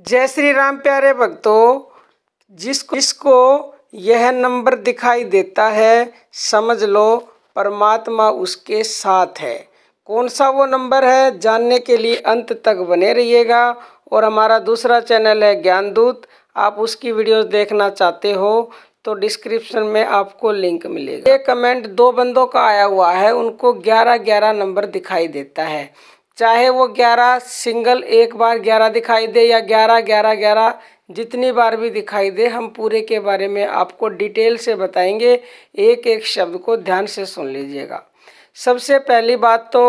जय श्री राम प्यारे भक्तों जिसको जिसको यह नंबर दिखाई देता है समझ लो परमात्मा उसके साथ है कौन सा वो नंबर है जानने के लिए अंत तक बने रहिएगा और हमारा दूसरा चैनल है ज्ञानदूत आप उसकी वीडियोस देखना चाहते हो तो डिस्क्रिप्शन में आपको लिंक मिलेगा ये कमेंट दो बंदों का आया हुआ है उनको ग्यारह ग्यारह नंबर दिखाई देता है चाहे वो ग्यारह सिंगल एक बार ग्यारह दिखाई दे या ग्यारह ग्यारह ग्यारह जितनी बार भी दिखाई दे हम पूरे के बारे में आपको डिटेल से बताएंगे एक एक शब्द को ध्यान से सुन लीजिएगा सबसे पहली बात तो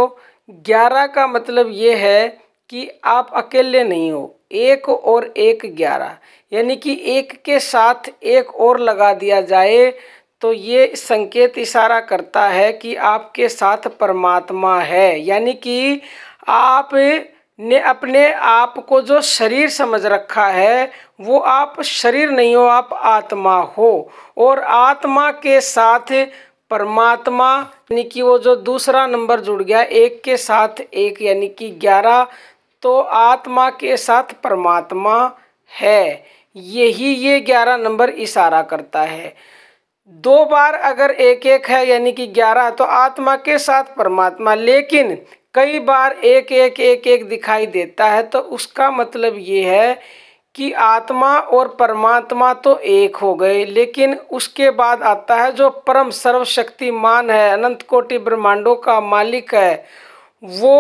ग्यारह का मतलब ये है कि आप अकेले नहीं हो एक और एक ग्यारह यानी कि एक के साथ एक और लगा दिया जाए तो ये संकेत इशारा करता है कि आपके साथ परमात्मा है यानी कि आप ने अपने आप को जो शरीर समझ रखा है वो आप शरीर नहीं हो आप आत्मा हो और आत्मा के साथ परमात्मा यानी कि वो जो दूसरा नंबर जुड़ गया एक के साथ एक यानी कि ग्यारह तो आत्मा के साथ परमात्मा है यही ये ग्यारह नंबर इशारा करता है दो बार अगर एक एक है यानी कि ग्यारह तो आत्मा के साथ परमात्मा लेकिन कई बार एक एक एक एक दिखाई देता है तो उसका मतलब ये है कि आत्मा और परमात्मा तो एक हो गए लेकिन उसके बाद आता है जो परम सर्वशक्तिमान है अनंत कोटि ब्रह्मांडों का मालिक है वो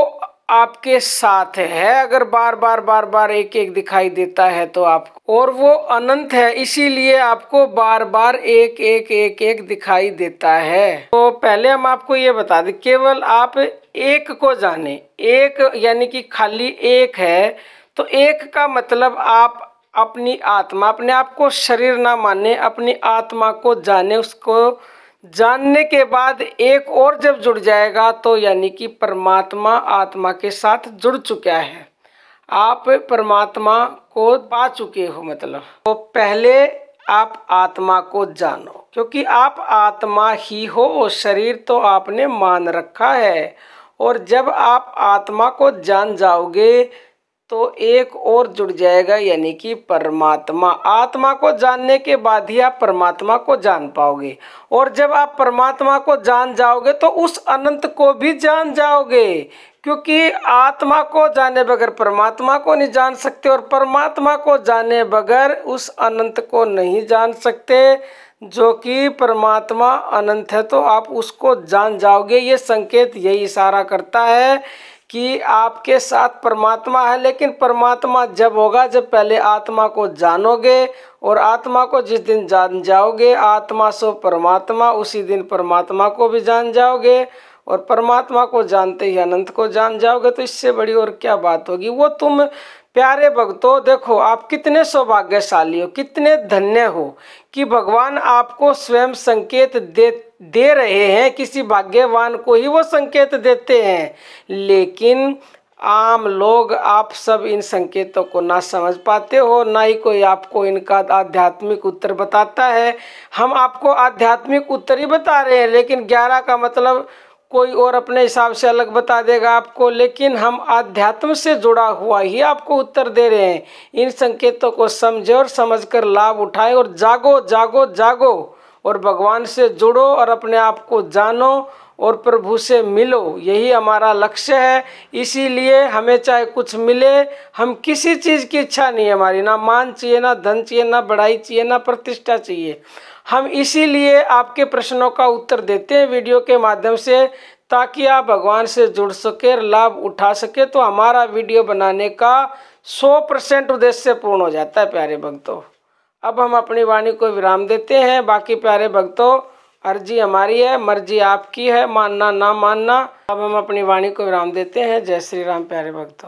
आपके साथ है अगर बार बार बार बार एक एक दिखाई देता है तो आप और वो अनंत है इसीलिए आपको बार बार एक एक एक एक दिखाई देता है तो पहले हम आपको ये बता दें केवल आप एक को जाने एक यानी कि खाली एक है तो एक का मतलब आप अपनी आत्मा अपने आप को शरीर ना माने अपनी आत्मा को जाने उसको जानने के बाद एक और जब जुड़ जाएगा तो यानी कि परमात्मा आत्मा के साथ जुड़ चुका है आप परमात्मा को पा चुके हो मतलब तो पहले आप आत्मा को जानो क्योंकि आप आत्मा ही हो और शरीर तो आपने मान रखा है और जब आप आत्मा को जान जाओगे तो एक और जुड़ जाएगा यानी कि परमात्मा आत्मा को जानने के बाद ही आप परमात्मा को जान पाओगे और जब आप परमात्मा को जान जाओगे तो उस अनंत को भी जान जाओगे क्योंकि आत्मा को जाने बगैर परमात्मा को नहीं जान सकते और परमात्मा को जाने बगैर उस अनंत को नहीं जान सकते जो कि परमात्मा अनंत है तो आप उसको जान जाओगे ये संकेत यही इशारा करता है कि आपके साथ परमात्मा है लेकिन परमात्मा जब होगा जब पहले आत्मा को जानोगे और आत्मा को जिस दिन जान जाओगे आत्मा सो परमात्मा उसी दिन परमात्मा को भी जान जाओगे और परमात्मा को जानते ही अनंत को जान जाओगे तो इससे बड़ी और क्या बात होगी वो तुम प्यारे भक्तों देखो आप कितने सौभाग्यशाली हो कितने धन्य हो कि भगवान आपको स्वयं संकेत दे दे रहे हैं किसी भाग्यवान को ही वो संकेत देते हैं लेकिन आम लोग आप सब इन संकेतों को ना समझ पाते हो ना ही कोई आपको इनका आध्यात्मिक उत्तर बताता है हम आपको आध्यात्मिक उत्तर ही बता रहे हैं लेकिन ग्यारह का मतलब कोई और अपने हिसाब से अलग बता देगा आपको लेकिन हम आध्यात्म से जुड़ा हुआ ही आपको उत्तर दे रहे हैं इन संकेतों को समझे और समझ लाभ उठाएं और जागो जागो जागो और भगवान से जुड़ो और अपने आप को जानो और प्रभु से मिलो यही हमारा लक्ष्य है इसीलिए हमें चाहे कुछ मिले हम किसी चीज़ की इच्छा नहीं है हमारी ना मान चाहिए ना धन चाहिए ना बढ़ाई चाहिए ना प्रतिष्ठा चाहिए हम इसीलिए आपके प्रश्नों का उत्तर देते हैं वीडियो के माध्यम से ताकि आप भगवान से जुड़ सके लाभ उठा सके तो हमारा वीडियो बनाने का सौ परसेंट उद्देश्य पूर्ण हो जाता है प्यारे भक्तों अब हम अपनी वाणी को विराम देते हैं बाकी प्यारे भक्तों अर्जी हमारी है मर्जी आपकी है मानना ना मानना अब हम अपनी वाणी को विराम देते हैं जय श्री राम प्यारे भक्तों